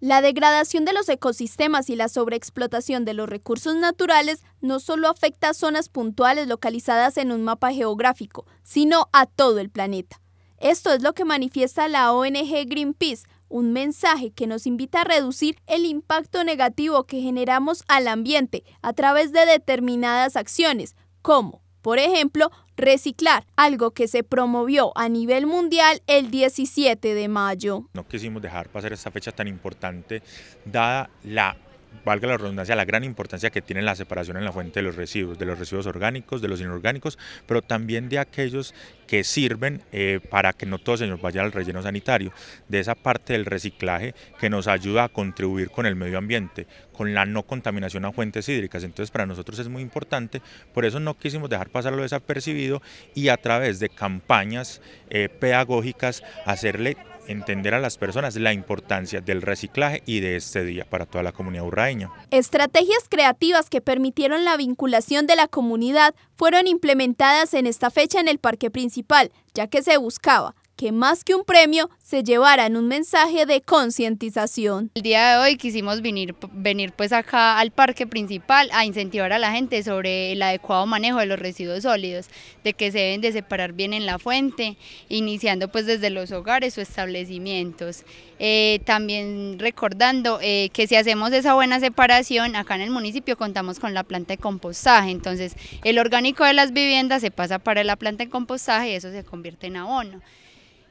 La degradación de los ecosistemas y la sobreexplotación de los recursos naturales no solo afecta a zonas puntuales localizadas en un mapa geográfico, sino a todo el planeta. Esto es lo que manifiesta la ONG Greenpeace, un mensaje que nos invita a reducir el impacto negativo que generamos al ambiente a través de determinadas acciones, como por ejemplo, reciclar, algo que se promovió a nivel mundial el 17 de mayo. No quisimos dejar pasar esta fecha tan importante, dada la valga la redundancia, la gran importancia que tiene la separación en la fuente de los residuos, de los residuos orgánicos, de los inorgánicos, pero también de aquellos que sirven eh, para que no todos se nos vaya al relleno sanitario, de esa parte del reciclaje que nos ayuda a contribuir con el medio ambiente, con la no contaminación a fuentes hídricas. Entonces para nosotros es muy importante, por eso no quisimos dejar pasarlo desapercibido y a través de campañas eh, pedagógicas hacerle entender a las personas la importancia del reciclaje y de este día para toda la comunidad urraeña. Estrategias creativas que permitieron la vinculación de la comunidad fueron implementadas en esta fecha en el parque principal, ya que se buscaba que más que un premio se llevaran un mensaje de concientización. El día de hoy quisimos venir, venir pues acá al parque principal a incentivar a la gente sobre el adecuado manejo de los residuos sólidos, de que se deben de separar bien en la fuente, iniciando pues desde los hogares o establecimientos. Eh, también recordando eh, que si hacemos esa buena separación, acá en el municipio contamos con la planta de compostaje, entonces el orgánico de las viviendas se pasa para la planta de compostaje y eso se convierte en abono.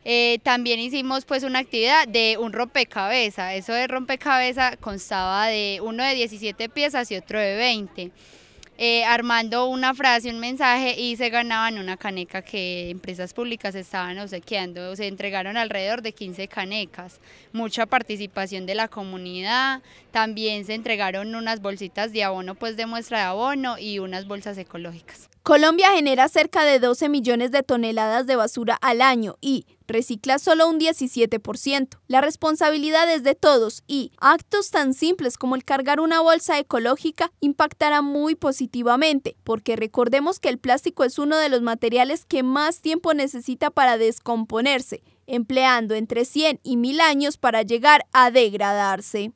Eh, también hicimos pues una actividad de un rompecabezas, eso de rompecabezas constaba de uno de 17 piezas y otro de 20. Eh, armando una frase, un mensaje y se ganaban una caneca que empresas públicas estaban obsequiando. Se entregaron alrededor de 15 canecas, mucha participación de la comunidad. También se entregaron unas bolsitas de abono, pues de muestra de abono y unas bolsas ecológicas. Colombia genera cerca de 12 millones de toneladas de basura al año y recicla solo un 17%. La responsabilidad es de todos y actos tan simples como el cargar una bolsa ecológica impactará muy positivamente, porque recordemos que el plástico es uno de los materiales que más tiempo necesita para descomponerse, empleando entre 100 y 1000 años para llegar a degradarse.